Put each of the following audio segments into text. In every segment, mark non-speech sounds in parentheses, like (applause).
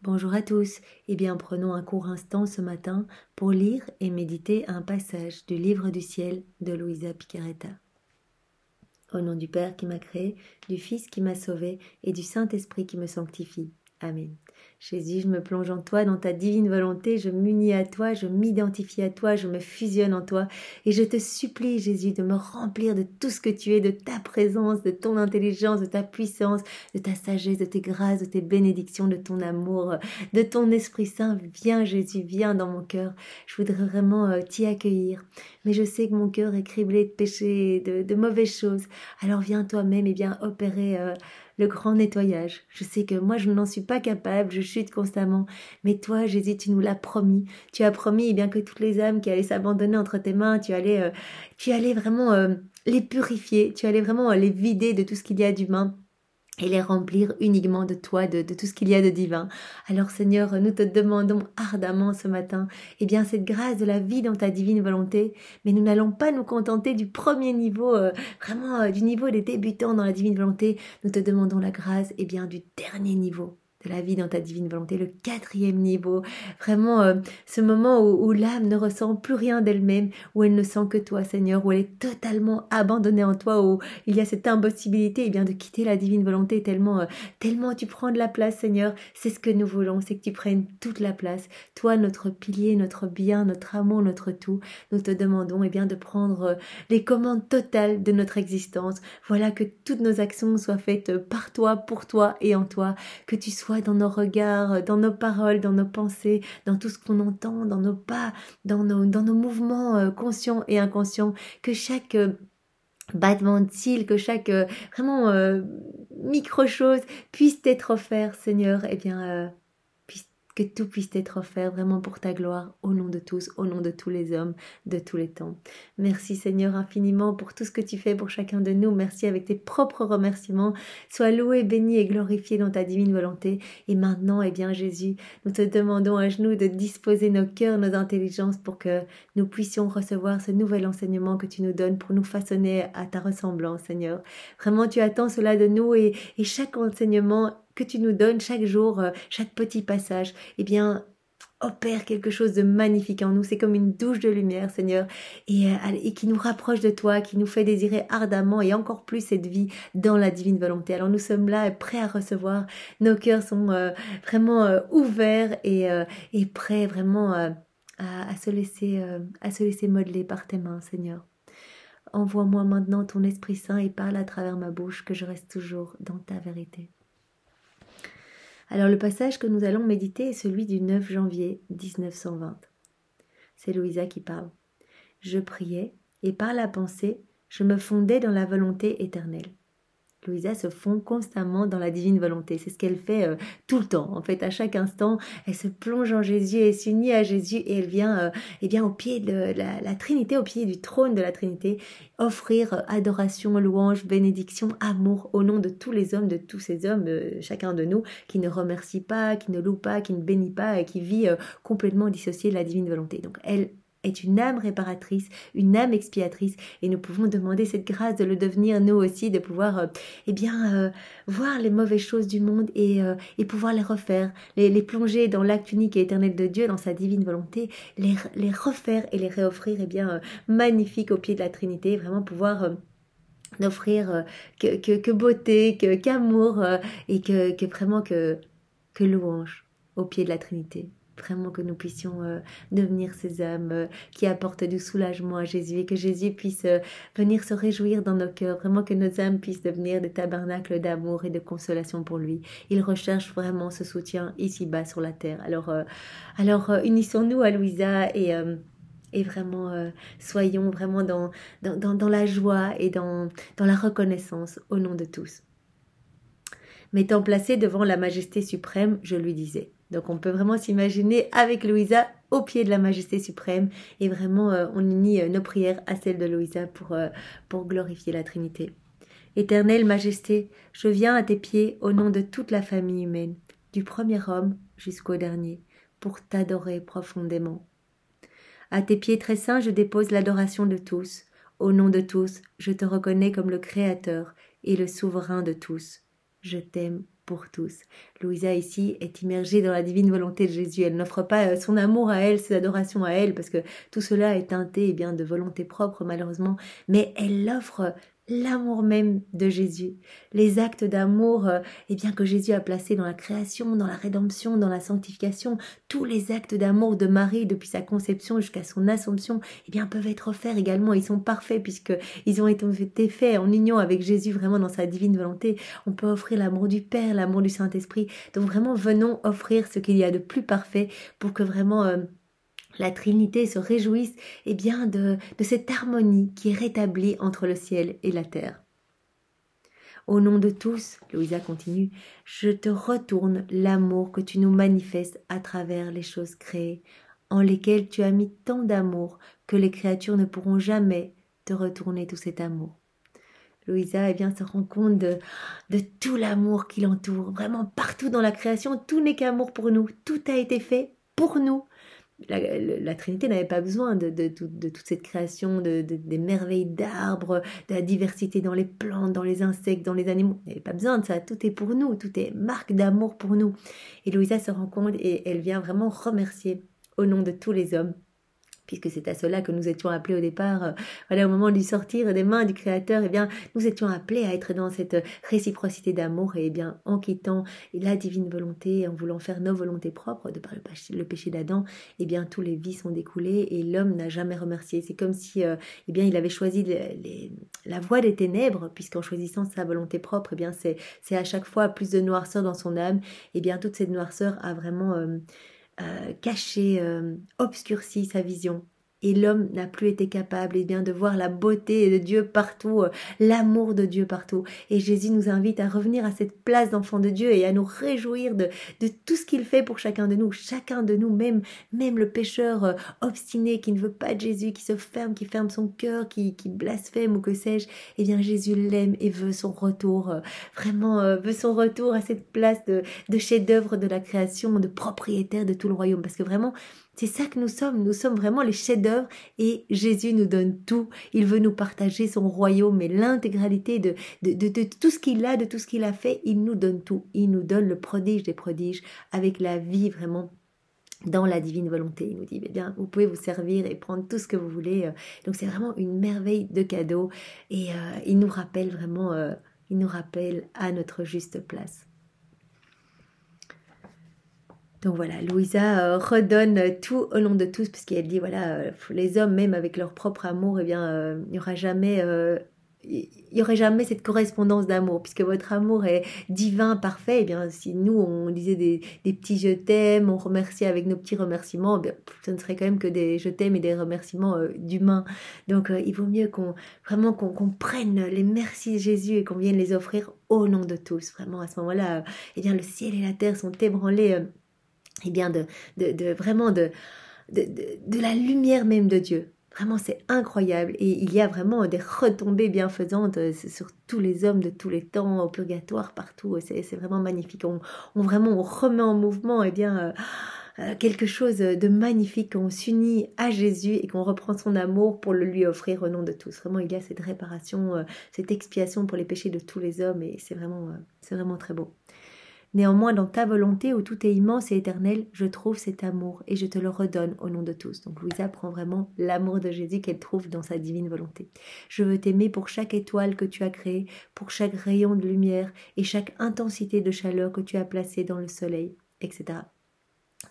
Bonjour à tous, et eh bien prenons un court instant ce matin pour lire et méditer un passage du Livre du ciel de Louisa Picaretta. Au nom du Père qui m'a créé, du Fils qui m'a sauvé et du Saint-Esprit qui me sanctifie. Amen. Jésus, je me plonge en toi, dans ta divine volonté, je m'unis à toi, je m'identifie à toi, je me fusionne en toi, et je te supplie, Jésus, de me remplir de tout ce que tu es, de ta présence, de ton intelligence, de ta puissance, de ta sagesse, de tes grâces, de tes bénédictions, de ton amour, de ton Esprit Saint. Viens, Jésus, viens dans mon cœur. Je voudrais vraiment euh, t'y accueillir, mais je sais que mon cœur est criblé de péchés, de, de mauvaises choses. Alors viens toi-même et viens opérer. Euh, le grand nettoyage. Je sais que moi, je n'en suis pas capable, je chute constamment. Mais toi, Jésus, tu nous l'as promis. Tu as promis, eh bien que toutes les âmes qui allaient s'abandonner entre tes mains, tu allais, euh, tu allais vraiment euh, les purifier, tu allais vraiment euh, les vider de tout ce qu'il y a d'humain et les remplir uniquement de toi, de, tout ce qu'il y a de divin. Alors Seigneur, nous te demandons ardemment ce matin, eh bien cette grâce de la vie dans ta divine volonté, mais nous n'allons pas nous contenter du premier niveau, euh, vraiment euh, du niveau des débutants dans la divine volonté, nous te demandons la grâce, eh bien du dernier niveau, de la vie dans ta divine volonté, le quatrième niveau, vraiment euh, ce moment où, l'âme ne ressent plus rien d'elle-même, où elle ne sent que toi Seigneur, où elle est totalement abandonnée en toi, où il y a cette impossibilité eh bien, de quitter la divine volonté tellement, euh, tellement tu prends de la place Seigneur, c'est ce que nous voulons, c'est que tu prennes toute la place, toi notre pilier, notre bien, notre amour, notre tout, nous te demandons eh bien, de prendre euh, les commandes totales de notre existence, voilà que toutes nos actions soient faites par toi, pour toi et en toi, que tu sois dans nos regards, euh, dans nos paroles, dans nos pensées, dans tout ce qu'on entend, dans nos pas, dans nos, dans nos mouvements euh, conscients et inconscients, que chaque euh, battement de cils, que chaque vraiment micro chose puisse être offert, Seigneur, eh bien, que tout puisse être offert vraiment pour ta gloire, au nom de tous, au nom de tous les hommes, de tous les temps. Merci Seigneur infiniment pour tout ce que tu fais pour chacun de nous. Merci avec tes propres remerciements. Sois loué, béni et glorifié dans ta divine volonté. Et maintenant, eh bien Jésus, nous te demandons à genoux de disposer nos cœurs, nos intelligences pour que nous puissions recevoir ce nouvel enseignement que tu nous donnes pour nous façonner à ta ressemblance, Seigneur. Vraiment, tu attends cela de nous et, et chaque enseignement que tu nous donnes chaque jour, euh, chaque petit passage, eh bien, opère quelque chose de magnifique en nous. C'est comme une douche de lumière, Seigneur, et, euh, et, qui nous rapproche de toi, qui nous fait désirer ardemment et encore plus cette vie dans la divine volonté. Alors nous sommes là, prêts à recevoir. Nos cœurs sont euh, vraiment ouverts et, et, prêts vraiment à, se laisser, à se laisser modeler par tes mains, Seigneur. Envoie-moi maintenant ton Esprit Saint et parle à travers ma bouche que je reste toujours dans ta vérité. Alors le passage que nous allons méditer est celui du 9 janvier 1920. C'est Louisa qui parle. Je priais, et par la pensée, je me fondais dans la volonté éternelle. Louisa se fond constamment dans la divine volonté. C'est ce qu'elle fait euh, tout le temps. En fait, à chaque instant, elle se plonge en Jésus, elle s'unit à Jésus et elle vient, euh, eh bien, au pied de la, Trinité, au pied du trône de la Trinité, offrir euh, adoration, louange, bénédiction, amour au nom de tous les hommes, de tous ces hommes, chacun de nous, qui ne remercie pas, qui ne loue pas, qui ne bénit pas et qui vit complètement dissocié de la divine volonté. Donc, elle est une âme réparatrice, une âme expiatrice, et nous pouvons demander cette grâce de le devenir nous aussi, de pouvoir, euh, eh bien, euh, voir les mauvaises choses du monde et, euh, et pouvoir les refaire, les, plonger dans l'acte unique et éternel de Dieu, dans sa divine volonté, les, les refaire et les réoffrir, eh bien, magnifique au pied de la Trinité, vraiment pouvoir n'offrir que, que, que, beauté, que qu'amour et que, que vraiment que, que louange au pied de la Trinité. Vraiment que nous puissions euh, devenir ces âmes euh, qui apportent du soulagement à Jésus et que Jésus puisse euh, venir se réjouir dans nos cœurs. Vraiment que nos âmes puissent devenir des tabernacles d'amour et de consolation pour lui. Il recherche vraiment ce soutien ici-bas sur la terre. Alors, unissons-nous à Louisa et et vraiment soyons vraiment dans, dans, la joie et dans, dans la reconnaissance au nom de tous. M'étant placé devant la majesté suprême, je lui disais, donc on peut vraiment s'imaginer avec Louisa au pied de la Majesté suprême et vraiment euh, on unit euh, nos prières à celles de Louisa pour, euh, pour glorifier la Trinité. Éternelle Majesté, je viens à tes pieds au nom de toute la famille humaine, du premier homme jusqu'au dernier, pour t'adorer profondément. À tes pieds très saints, je dépose l'adoration de tous. Au nom de tous, je te reconnais comme le Créateur et le souverain de tous. Je t'aime tous. Louisa ici est immergée dans la divine volonté de Jésus. Elle n'offre pas euh, son amour à elle, ses adorations à elle, parce que tout cela est teinté eh bien de volonté propre malheureusement, mais elle l'offre l'amour même de Jésus, les actes d'amour euh, eh bien que Jésus a placé dans la création, dans la rédemption, dans la sanctification, tous les actes d'amour de Marie depuis sa conception jusqu'à son assomption, eh bien peuvent être offerts également, ils sont parfaits puisque ils ont été faits en union avec Jésus vraiment dans sa divine volonté. On peut offrir l'amour du Père, l'amour du Saint-Esprit. Donc vraiment venons offrir ce qu'il y a de plus parfait pour que vraiment euh, la Trinité se réjouisse eh bien, de, de cette harmonie qui est rétablie entre le ciel et la terre. Au nom de tous, Louisa continue, je te retourne l'amour que tu nous manifestes à travers les choses créées, en lesquelles tu as mis tant d'amour que les créatures ne pourront jamais te retourner tout cet amour. Louisa eh bien, se rend compte de tout l'amour qui l'entoure, vraiment partout dans la création, tout n'est qu'amour pour nous, tout a été fait pour nous, la, Trinité n'avait pas besoin de, toute cette création, des merveilles d'arbres, de la diversité dans les plantes, dans les insectes, dans les animaux. Elle n'avait pas besoin de ça. Tout est pour nous. Tout est marque d'amour pour nous. Et Louisa se rend compte et elle vient vraiment remercier au nom de tous les hommes puisque c'est à cela que nous étions appelés au départ, euh, voilà, au moment du sortir des mains du Créateur, eh bien, nous étions appelés à être dans cette réciprocité d'amour, et eh bien, en quittant la divine volonté, en voulant faire nos volontés propres, de par le péché, d'Adam, eh bien, tous les vies sont découlées, et l'homme n'a jamais remercié. C'est comme si, euh, eh bien, il avait choisi la voie des ténèbres, puisqu'en choisissant sa volonté propre, eh bien, c'est à chaque fois plus de noirceur dans son âme, et eh bien, toute cette noirceur a vraiment... Euh, euh, caché, euh, obscurcit obscurci sa vision. Et l'homme n'a plus été capable et bien, de voir la beauté de Dieu partout, euh, l'amour de Dieu partout. Et Jésus nous invite à revenir à cette place d'enfant de Dieu et à nous réjouir de, de tout ce qu'il fait pour chacun de nous, chacun de nous, même, même le pécheur euh, obstiné qui ne veut pas de Jésus, qui se ferme, qui ferme son cœur, qui, qui blasphème ou que sais-je. Eh bien, Jésus l'aime et veut son retour, euh, vraiment veut son retour à cette place de, de chef-d'œuvre de la création, de propriétaire de tout le royaume. Parce que vraiment, c'est ça que nous sommes. Nous sommes vraiment les chefs-d'œuvre et Jésus nous donne tout. Il veut nous partager son royaume et l'intégralité de, tout ce qu'il a, de tout ce qu'il a fait. Il nous donne tout. Il nous donne le prodige des prodiges avec la vie vraiment dans la divine volonté. Il nous dit, eh bien, vous pouvez vous servir et prendre tout ce que vous voulez. Euh. Donc c'est vraiment une merveille de cadeau et euh, il nous rappelle vraiment, euh, il nous rappelle à notre juste place. Donc voilà, Louisa euh, redonne tout au nom de tous, parce qu'elle dit, voilà, euh, les hommes, même avec leur propre amour, eh bien, il euh, n'y aura jamais il aurait jamais cette correspondance d'amour, puisque votre amour est divin, parfait. Et eh bien, si nous, on disait des, petits je t'aime, on remerciait avec nos petits remerciements, eh bien, ce ne serait quand même que des je t'aime et des remerciements d'humains. Donc, il vaut mieux qu'on vraiment qu'on prenne les merci de Jésus et qu'on vienne les offrir au nom de tous. Vraiment, à ce moment-là, eh bien, le ciel et la terre sont ébranlés et eh bien de, de, vraiment de, de, la lumière même de Dieu. Vraiment, c'est incroyable. Et il y a vraiment des retombées bienfaisantes euh, sur tous les hommes de tous les temps, au purgatoire, partout. C'est vraiment magnifique. On, vraiment remet en mouvement eh bien, euh, euh, quelque chose de magnifique. On s'unit à Jésus et qu'on reprend son amour pour le lui offrir au nom de tous. Vraiment, il y a cette réparation, cette expiation pour les péchés de tous les hommes. Et c'est vraiment, c'est vraiment très beau. Néanmoins, dans ta volonté où tout est immense et éternel, je trouve cet amour et je te le redonne au nom de tous. Donc Louisa prend vraiment l'amour de Jésus qu'elle trouve dans sa divine volonté. Je veux t'aimer pour chaque étoile que tu as créée, pour chaque rayon de lumière et chaque intensité de chaleur que tu as placée dans le soleil, etc.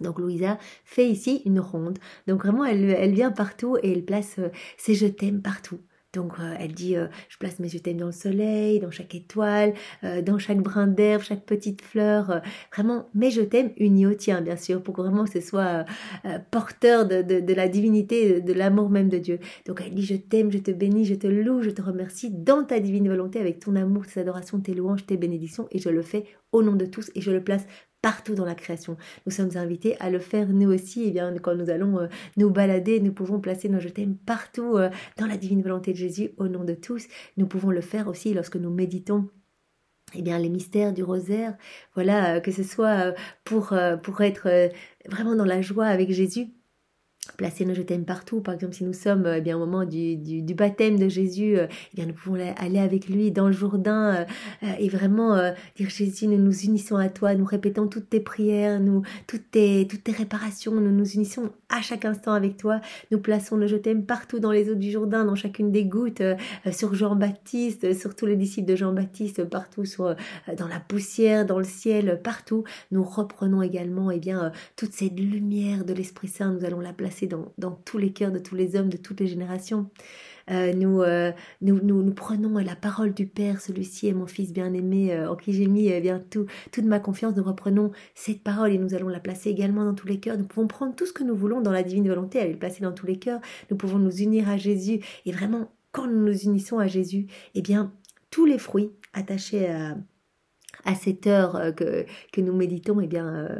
Donc Louisa fait ici une ronde. Donc vraiment, elle, elle vient partout et elle place euh, c'est je t'aime partout. Donc euh, elle dit euh, je place mes t'aime dans le soleil, dans chaque étoile, euh, dans chaque brin d'herbe, chaque petite fleur. vraiment, mais je t'aime uni au tien, bien sûr, pour que vraiment ce soit porteur de, de, la divinité, de, de l'amour même de Dieu. Donc elle dit je t'aime, je te bénis, je te loue, je te remercie dans ta divine volonté avec ton amour, tes adorations, tes louanges, tes bénédictions, et je le fais au nom de tous et je le place partout dans la création. Nous sommes invités à le faire nous aussi. Et eh bien, quand nous allons euh, nous balader, nous pouvons placer nos je t'aime partout euh, dans la divine volonté de Jésus au nom de tous. Nous pouvons le faire aussi lorsque nous méditons eh bien les mystères du rosaire voilà euh, que ce soit pour pour être vraiment dans la joie avec Jésus placer nos je t'aime partout. Par exemple, si nous sommes euh, eh bien, au moment du, baptême de Jésus, euh, eh bien, nous pouvons aller avec lui dans le Jourdain euh, et vraiment dire Jésus, nous nous unissons à toi, nous répétons toutes tes prières, nous, toutes, tes, toutes tes réparations, nous nous unissons à chaque instant avec toi. Nous plaçons le je t'aime partout dans les eaux du Jourdain, dans chacune des gouttes, sur Jean-Baptiste, sur tous les disciples de Jean-Baptiste, partout, sur, dans la poussière, dans le ciel, partout. Nous reprenons également eh bien, toute cette lumière de l'Esprit Saint, nous allons la placer dans, tous les cœurs de tous les hommes, de toutes les générations. Euh, euh, nous, nous, prenons la parole du Père, celui-ci est mon Fils bien-aimé, euh, en qui j'ai mis bien tout, toute ma confiance. Nous reprenons cette parole et nous allons la placer également dans tous les cœurs. Nous pouvons prendre tout ce que nous voulons dans la divine volonté, aller le placer dans tous les cœurs. Nous pouvons nous unir à Jésus. Et vraiment, quand nous nous unissons à Jésus, eh bien, tous les fruits attachés à, à cette heure que, que nous méditons, eh bien,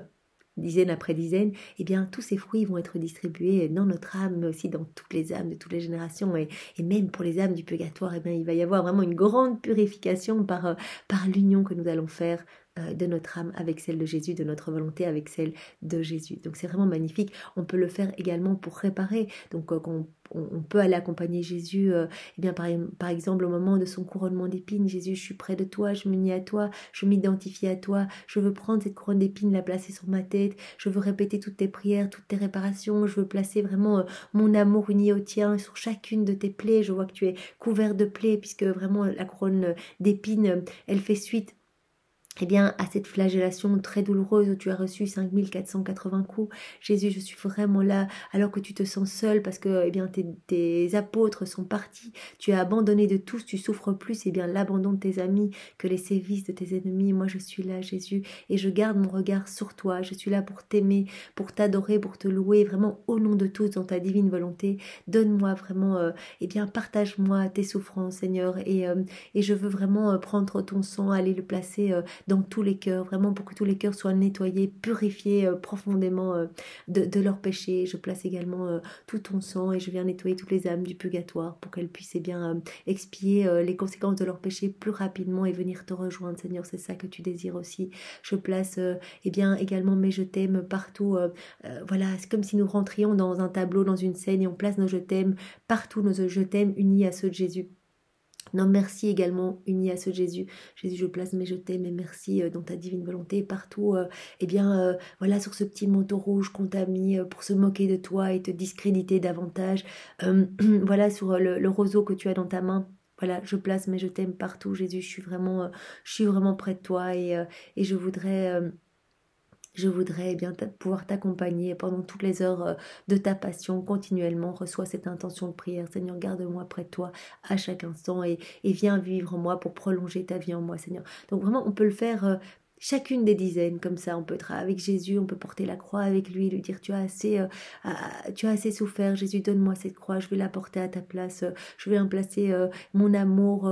dizaine après dizaine, eh bien tous ces fruits vont être distribués dans notre âme, mais aussi dans toutes les âmes de toutes les générations, et, même pour les âmes du purgatoire, eh bien, il va y avoir vraiment une grande purification par, euh, par l'union que nous allons faire euh, de notre âme avec celle de Jésus, de notre volonté avec celle de Jésus. Donc c'est vraiment magnifique. On peut le faire également pour réparer. Donc euh, on, peut aller accompagner Jésus, euh, eh bien par, par, exemple au moment de son couronnement d'épines, Jésus, je suis près de toi, je m'unis à toi, je m'identifie à toi, je veux prendre cette couronne d'épines, la placer sur ma tête, je veux répéter toutes tes prières, toutes tes réparations, je veux placer vraiment mon amour uni au tien sur chacune de tes plaies. Je vois que tu es couvert de plaies puisque vraiment la couronne d'épines, elle fait suite eh bien, à cette flagellation très douloureuse où tu as reçu 5480 coups. Jésus, je suis vraiment là, alors que tu te sens seul parce que eh bien, tes, apôtres sont partis, tu as abandonné de tous, tu souffres plus, eh bien, l'abandon de tes amis que les sévices de tes ennemis. Moi, je suis là, Jésus, et je garde mon regard sur toi. Je suis là pour t'aimer, pour t'adorer, pour te louer, vraiment au nom de tous, dans ta divine volonté. Donne-moi vraiment, euh, eh bien, partage-moi tes souffrances, Seigneur, et, euh, et je veux vraiment euh, prendre ton sang, aller le placer dans tous les cœurs, vraiment pour que tous les cœurs soient nettoyés, purifiés euh, profondément euh, de, leurs péchés. Je place également euh, tout ton sang et je viens nettoyer toutes les âmes du purgatoire pour qu'elles puissent eh bien expier les conséquences de leurs péchés plus rapidement et venir te rejoindre, Seigneur. C'est ça que tu désires aussi. Je place eh bien également mes je t'aime partout. voilà, c'est comme si nous rentrions dans un tableau, dans une scène et on place nos je t'aime partout, nos je t'aime unis à ceux de Jésus. Non, merci également, uni à ce Jésus. Jésus, je place mais je t'aime et merci euh, dans ta divine volonté partout. Euh, eh bien, euh, voilà, sur ce petit manteau rouge qu'on t'a mis pour se moquer de toi et te discréditer davantage. (clears throat) voilà, sur le, roseau que tu as dans ta main voilà, je place mais je t'aime partout, Jésus, je suis vraiment, je suis vraiment près de toi et, et je voudrais je voudrais bien pouvoir t'accompagner pendant toutes les heures euh, de ta passion continuellement. Reçois cette intention de prière. Seigneur, garde-moi près de toi à chaque instant et, et, viens vivre en moi pour prolonger ta vie en moi, Seigneur. Donc vraiment, on peut le faire euh, chacune des dizaines comme ça on peut être avec Jésus on peut porter la croix avec lui lui dire tu as assez euh, tu as assez souffert Jésus donne-moi cette croix je vais la porter à ta place euh, je vais remplacer placer euh, mon amour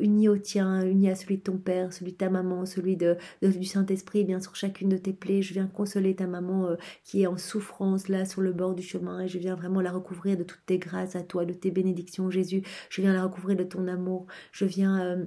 uni au tien uni à celui de ton père celui de ta maman celui de, du Saint-Esprit bien sûr, chacune de tes plaies je viens consoler ta maman qui est en souffrance là sur le bord du chemin et je viens vraiment la recouvrir de toutes tes grâces à toi de tes bénédictions Jésus je viens la recouvrir de ton amour je viens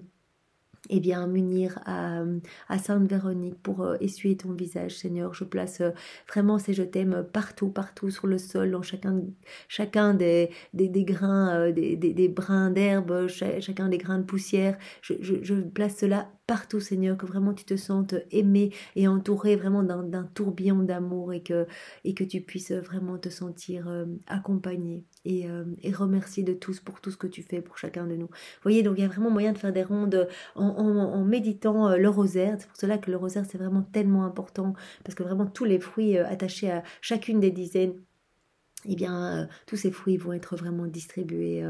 eh bien, m'unir à, euh, Sainte Véronique pour euh, essuyer ton visage, Seigneur. Je place euh, vraiment ces je t'aime partout, partout sur le sol, dans chacun, chacun des, des, grains, des, des, brins d'herbe, chacun des grains de poussière. je, je place cela partout, Seigneur, que vraiment tu te sentes aimé et entouré vraiment d'un tourbillon d'amour et que, et que tu puisses vraiment te sentir euh, accompagné euh, et, remercié de tous pour tout ce que tu fais pour chacun de nous. Vous voyez, donc il y a vraiment moyen de faire des rondes en, méditant euh, le rosaire. C'est pour cela que le rosaire, c'est vraiment tellement important parce que vraiment tous les fruits attachés à chacune des dizaines, eh bien, tous ces fruits vont être vraiment distribués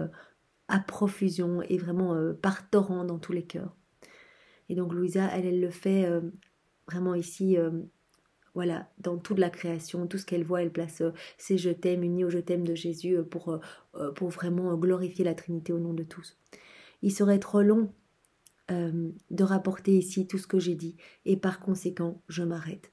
à profusion et vraiment par torrent dans tous les cœurs. Et donc Louisa, elle, elle le fait euh, vraiment ici, euh, voilà, dans toute la création, tout ce qu'elle voit, elle place ses euh, je t'aime unis au je t'aime de Jésus pour, pour vraiment glorifier la Trinité au nom de tous. Il serait trop long de rapporter ici tout ce que j'ai dit, et par conséquent, je m'arrête.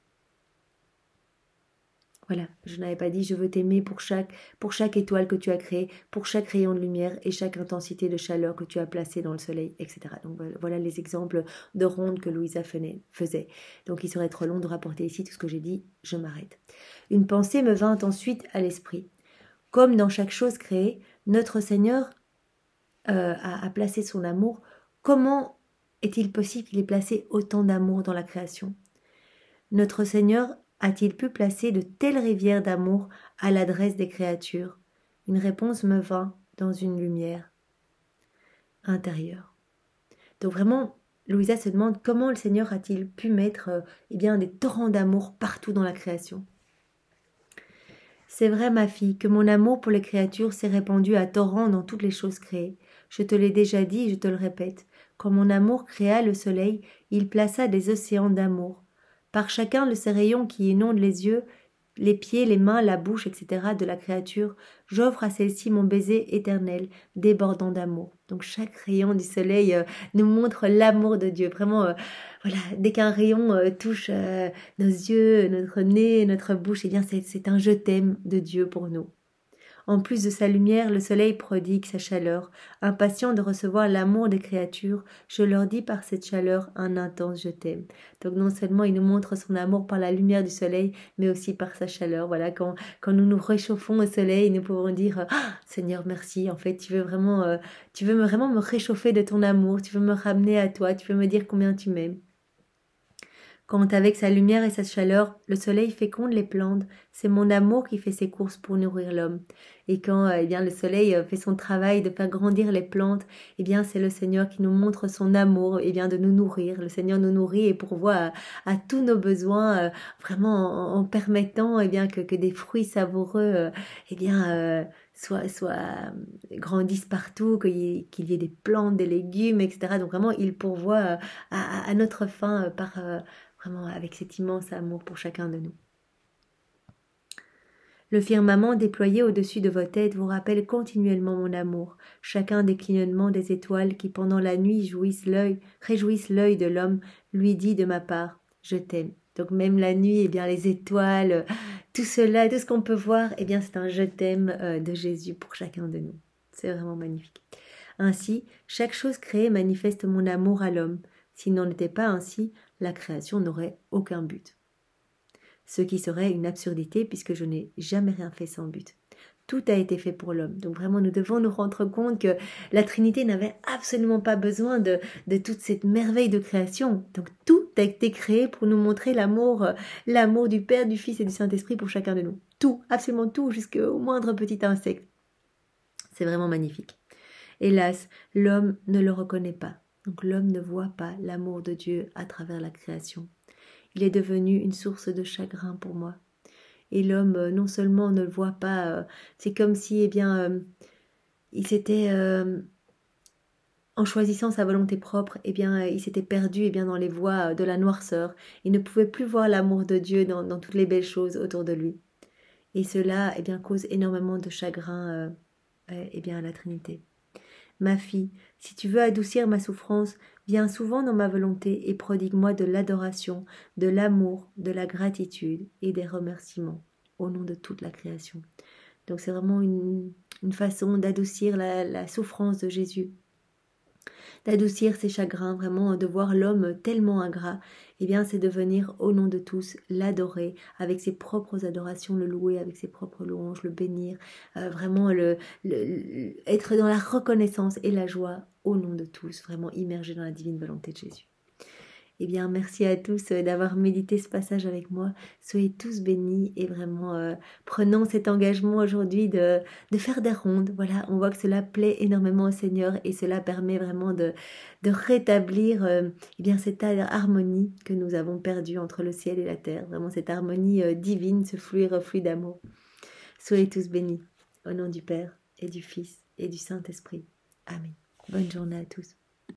Voilà, je n'avais pas dit je veux t'aimer pour chaque, pour chaque étoile que tu as créée, pour chaque rayon de lumière et chaque intensité de chaleur que tu as placée dans le soleil, etc. Donc voilà les exemples de rondes que Louisa faisait. Donc il serait trop long de rapporter ici tout ce que j'ai dit, je m'arrête. Une pensée me vint ensuite à l'esprit. Comme dans chaque chose créée, notre Seigneur euh, a, a placé son amour, comment est-il possible qu'il ait placé autant d'amour dans la création Notre Seigneur a-t-il pu placer de telles rivières d'amour à l'adresse des créatures Une réponse me vint dans une lumière intérieure. Donc vraiment, Louisa se demande comment le Seigneur a-t-il pu mettre euh, eh bien, des torrents d'amour partout dans la création. C'est vrai, ma fille, que mon amour pour les créatures s'est répandu à torrents dans toutes les choses créées. Je te l'ai déjà dit et je te le répète. Quand mon amour créa le soleil, il plaça des océans d'amour par chacun de ces rayons qui inondent les yeux, les pieds, les mains, la bouche, etc. de la créature, j'offre à celle-ci mon baiser éternel, débordant d'amour. Donc chaque rayon du soleil euh, nous montre l'amour de Dieu. Vraiment, euh, voilà, dès qu'un rayon euh, touche nos yeux, notre nez, notre bouche, eh bien c'est un je t'aime de Dieu pour nous. En plus de sa lumière, le soleil prodigue sa chaleur. Impatient de recevoir l'amour des créatures, je leur dis par cette chaleur un intense je t'aime. Donc non seulement il nous montre son amour par la lumière du soleil, mais aussi par sa chaleur. Voilà, quand, nous nous réchauffons au soleil, nous pouvons dire ah, Seigneur, merci. En fait, tu veux vraiment, euh, tu veux vraiment me réchauffer de ton amour. Tu veux me ramener à toi. Tu veux me dire combien tu m'aimes. Quand avec sa lumière et sa chaleur, le soleil féconde les plantes, c'est mon amour qui fait ses courses pour nourrir l'homme. Et quand eh bien, le soleil euh, fait son travail de faire grandir les plantes, eh bien c'est le Seigneur qui nous montre son amour, et eh bien de nous nourrir. Le Seigneur nous nourrit et pourvoit à, tous nos besoins, euh, vraiment en, permettant eh bien que, des fruits savoureux, euh, eh bien soient soient grandissent partout, qu'il y, y, ait des plantes, des légumes, etc. Donc vraiment, il pourvoit à, à notre faim par, vraiment avec cet immense amour pour chacun de nous. Le firmament déployé au-dessus de vos têtes vous rappelle continuellement mon amour, chacun des clignotements des étoiles qui pendant la nuit jouissent l'œil, réjouissent l'œil de l'homme, lui dit de ma part Je t'aime. Donc même la nuit, et eh bien les étoiles, tout cela, tout ce qu'on peut voir, eh bien c'est un je t'aime euh, de Jésus pour chacun de nous. C'est vraiment magnifique. Ainsi, chaque chose créée manifeste mon amour à l'homme. S'il n'en était pas ainsi, la création n'aurait aucun but. Ce qui serait une absurdité puisque je n'ai jamais rien fait sans but. Tout a été fait pour l'homme. Donc vraiment, nous devons nous rendre compte que la Trinité n'avait absolument pas besoin de, de toute cette merveille de création. Donc tout a été créé pour nous montrer l'amour, euh, l'amour du Père, du Fils et du Saint-Esprit pour chacun de nous. Tout, absolument tout, jusqu'au moindre petit insecte. C'est vraiment magnifique. Hélas, l'homme ne le reconnaît pas. Donc l'homme ne voit pas l'amour de Dieu à travers la création. Il est devenu une source de chagrin pour moi. Et l'homme euh, non seulement ne le voit pas, euh, c'est comme si eh bien euh, il s'était en choisissant sa volonté propre, eh bien, il s'était perdu eh bien, dans les voies de la noirceur. Il ne pouvait plus voir l'amour de Dieu dans, dans, toutes les belles choses autour de lui. Et cela eh bien, cause énormément de chagrin eh bien, à la Trinité. Ma fille, si tu veux adoucir ma souffrance, viens souvent dans ma volonté et prodigue-moi de l'adoration, de l'amour, de la gratitude et des remerciements au nom de toute la création. Donc c'est vraiment une, façon d'adoucir la souffrance de Jésus d'adoucir ses chagrins, vraiment de voir l'homme tellement ingrat, eh bien c'est de venir au nom de tous l'adorer avec ses propres adorations, le louer avec ses propres louanges, le bénir, euh, vraiment être dans la reconnaissance et la joie au nom de tous, vraiment immergé dans la divine volonté de Jésus. Eh bien, merci à tous euh, d'avoir médité ce passage avec moi. Soyez tous bénis et vraiment euh, prenons cet engagement aujourd'hui de, faire des rondes. Voilà, on voit que cela plaît énormément au Seigneur et cela permet vraiment de, de rétablir euh, eh bien, cette harmonie que nous avons perdue entre le ciel et la terre. Vraiment cette harmonie divine, ce flux et reflux d'amour. Soyez tous bénis. Au nom du Père et du Fils et du Saint-Esprit. Amen. Bonne journée à tous.